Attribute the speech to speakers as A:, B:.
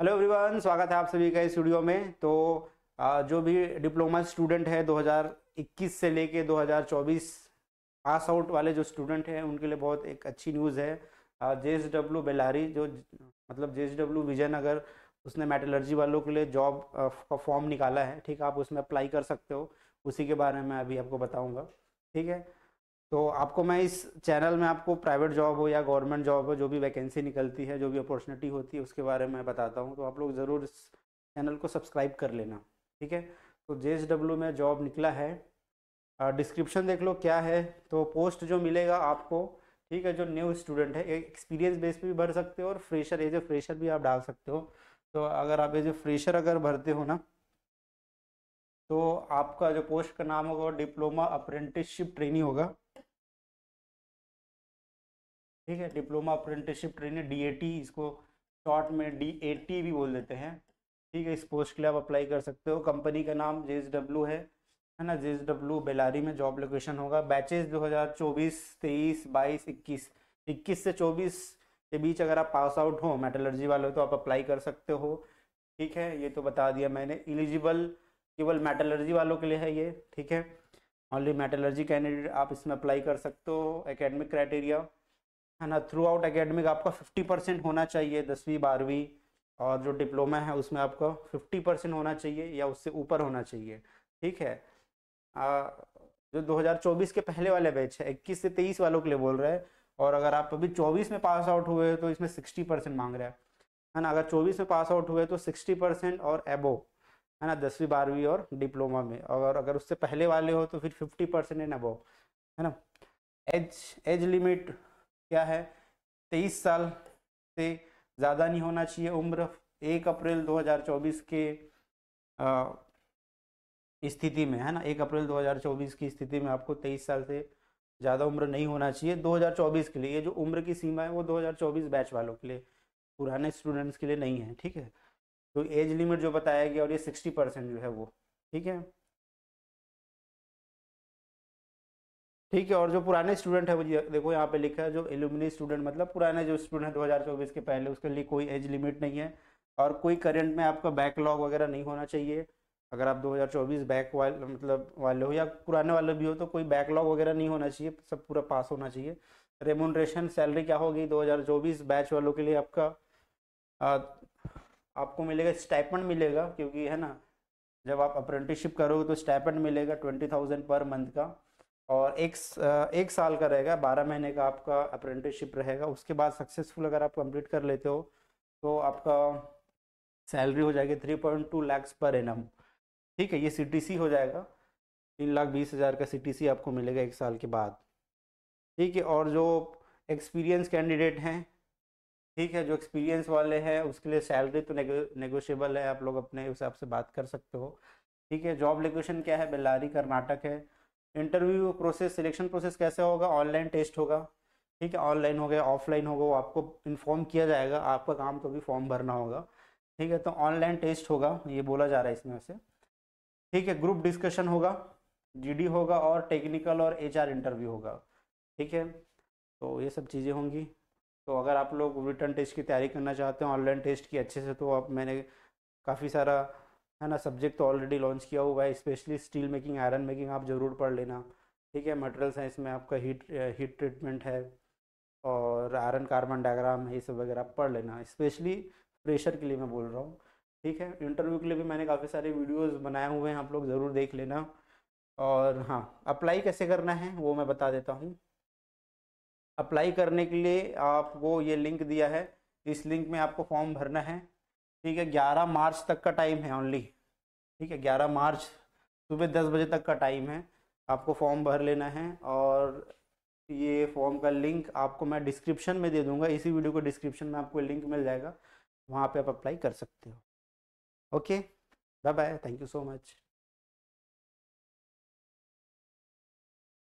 A: hello everyone स्वागत है आप सभी का इस में तो जो भी डिप्लोमा स्टूडेंट है 2021 से लेके 2024 पास आउट वाले जो स्टूडेंट हैं उनके लिए बहुत एक अच्छी न्यूज़ है जे एस डब्ल्यू बेलारी जो मतलब जे एस डब्ल्यू विजयनगर उसने मेटलर्जी वालों के लिए जॉब का फॉर्म निकाला है ठीक है आप उसमें अप्लाई कर सकते हो उसी के बारे में अभी आपको बताऊँगा ठीक है तो आपको मैं इस चैनल में आपको प्राइवेट जॉब हो या गवर्नमेंट जॉब हो जो भी वैकेंसी निकलती है जो भी अपॉर्चुनिटी होती है उसके बारे में बताता हूँ तो आप लोग ज़रूर इस चैनल को सब्सक्राइब कर लेना ठीक है तो जे में जॉब निकला है डिस्क्रिप्शन देख लो क्या है तो पोस्ट जो मिलेगा आपको ठीक है जो न्यू स्टूडेंट है एक्सपीरियंस बेस पे भी भर सकते हो और फ्रेशर एज ए फ्रेशर भी आप डाल सकते हो तो अगर आप एज ए फ्रेशर अगर भरते हो ना तो आपका जो पोस्ट का नाम होगा डिप्लोमा अप्रेंटिसशिप ट्रेनी होगा ठीक है डिप्लोमा अप्रेंटिसशिप ट्रेनी डीएटी इसको शॉर्ट में डीएटी भी बोल देते हैं ठीक है इस पोस्ट के लिए आप अप्लाई कर सकते हो कंपनी का नाम जे है है ना जे बेलारी में जॉब लोकेशन होगा बैचेज 2024 23 22 21 21 से 24 के बीच अगर आप पास आउट हो मेटलर्जी वाले हो तो आप अप्लाई कर सकते हो ठीक है ये तो बता दिया मैंने एलिजिबल केवल मेटलर्जी वालों के लिए है ये ठीक है ओनली मेटलर्जी कैंडिडेट आप इसमें अप्लाई कर सकते हो एकेडमिक क्राइटेरिया है ना थ्रू आउट एकेडमिक आपका 50 परसेंट होना चाहिए दसवीं बारहवीं और जो डिप्लोमा है उसमें आपका 50 परसेंट होना चाहिए या उससे ऊपर होना चाहिए ठीक है आ, जो 2024 के पहले वाले बैच है 21 से 23 वालों के लिए बोल रहे हैं और अगर आप अभी 24 में पास आउट हुए तो इसमें 60 परसेंट मांग रहे हैं है ना अगर 24 में पास आउट हुए तो 60 परसेंट और एबो है ना दसवीं बारहवीं और डिप्लोमा में और अगर उससे पहले वाले हो तो फिर फिफ्टी परसेंट एंड अबो है ना एज एज लिमिट क्या है तेईस साल से ज़्यादा नहीं होना चाहिए उम्र एक अप्रैल 2024 के स्थिति में है ना एक अप्रैल 2024 की स्थिति में आपको तेईस साल से ज़्यादा उम्र नहीं होना चाहिए 2024 के लिए ये जो उम्र की सीमा है वो 2024 बैच वालों के लिए पुराने स्टूडेंट्स के लिए नहीं है ठीक है तो एज लिमिट जो बताया गया और ये सिक्सटी परसेंट जो है वो ठीक है ठीक है और जो पुराने स्टूडेंट है वो देखो यहाँ पे लिखा है जो एलुमिनी स्टूडेंट मतलब पुराने जो स्टूडेंट चौबीस के पहले उसके लिए कोई एज लिमिट नहीं है और कोई करेंट में आपका बैकलॉग वगैरह नहीं होना चाहिए अगर आप 2024 बैक वाले मतलब वाले हो या पुराने वाले भी हो तो कोई बैकलॉग वगैरह नहीं होना चाहिए सब पूरा पास होना चाहिए रेमोनरेशन सैलरी क्या होगी 2024 बैच वालों के लिए आपका आपको मिलेगा स्टाइपेंड मिलेगा क्योंकि है ना जब आप अप्रेंटिसशिप करोगे तो स्टाइपेंड मिलेगा ट्वेंटी थाउजेंड पर मंथ का और एक एक साल का रहेगा बारह महीने का आपका अप्रेंटिसशिप रहेगा उसके बाद सक्सेसफुल अगर आप कंप्लीट कर लेते हो तो आपका सैलरी हो जाएगी थ्री पॉइंट टू लैक्स पर एन ठीक है ये सी हो जाएगा तीन लाख बीस हज़ार का सी आपको मिलेगा एक साल के बाद ठीक है और जो एक्सपीरियंस कैंडिडेट हैं ठीक है जो एक्सपीरियंस वाले हैं उसके लिए सैलरी तो नेगोशियबल है आप लोग अपने हिसाब से बात कर सकते हो ठीक है जॉब लोकेशन क्या है बेलारी कर्नाटक है इंटरव्यू प्रोसेस सिलेक्शन प्रोसेस कैसे होगा ऑनलाइन टेस्ट होगा ठीक है ऑनलाइन हो गया ऑफलाइन होगा वो आपको इन्फॉर्म किया जाएगा आपका काम तो भी फॉर्म भरना होगा ठीक है तो ऑनलाइन टेस्ट होगा ये बोला जा रहा है इसमें से ठीक है ग्रुप डिस्कशन होगा जीडी होगा और टेक्निकल और एचआर इंटरव्यू होगा ठीक है तो ये सब चीज़ें होंगी तो अगर आप लोग रिटर्न टेस्ट की तैयारी करना चाहते हो ऑनलाइन टेस्ट की अच्छे से तो आप मैंने काफ़ी सारा है ना सब्जेक्ट तो ऑलरेडी लॉन्च किया हुआ है specially steel making iron making आप ज़रूर पढ़ लेना ठीक है मटेरियल साइंस में आपका हीट हीट ट्रीटमेंट है और आयरन कार्बन डायग्राम ये सब वगैरह पढ़ लेना स्पेशली प्रेशर के लिए मैं बोल रहा हूँ ठीक है इंटरव्यू के लिए भी मैंने काफ़ी सारे वीडियोस बनाए हुए हैं आप लोग ज़रूर देख लेना और हाँ अप्लाई कैसे करना है वो मैं बता देता हूँ अप्लाई करने के लिए आपको ये लिंक दिया है इस लिंक में आपको फॉर्म भरना है ठीक है ग्यारह मार्च तक का टाइम है ओनली ठीक है ग्यारह मार्च सुबह दस बजे तक का टाइम है आपको फॉर्म भर लेना है और ये फॉर्म का लिंक आपको मैं डिस्क्रिप्शन में दे दूंगा इसी वीडियो को डिस्क्रिप्शन में आपको लिंक मिल जाएगा वहाँ पे आप अप्लाई कर सकते हो okay bye bye thank you so much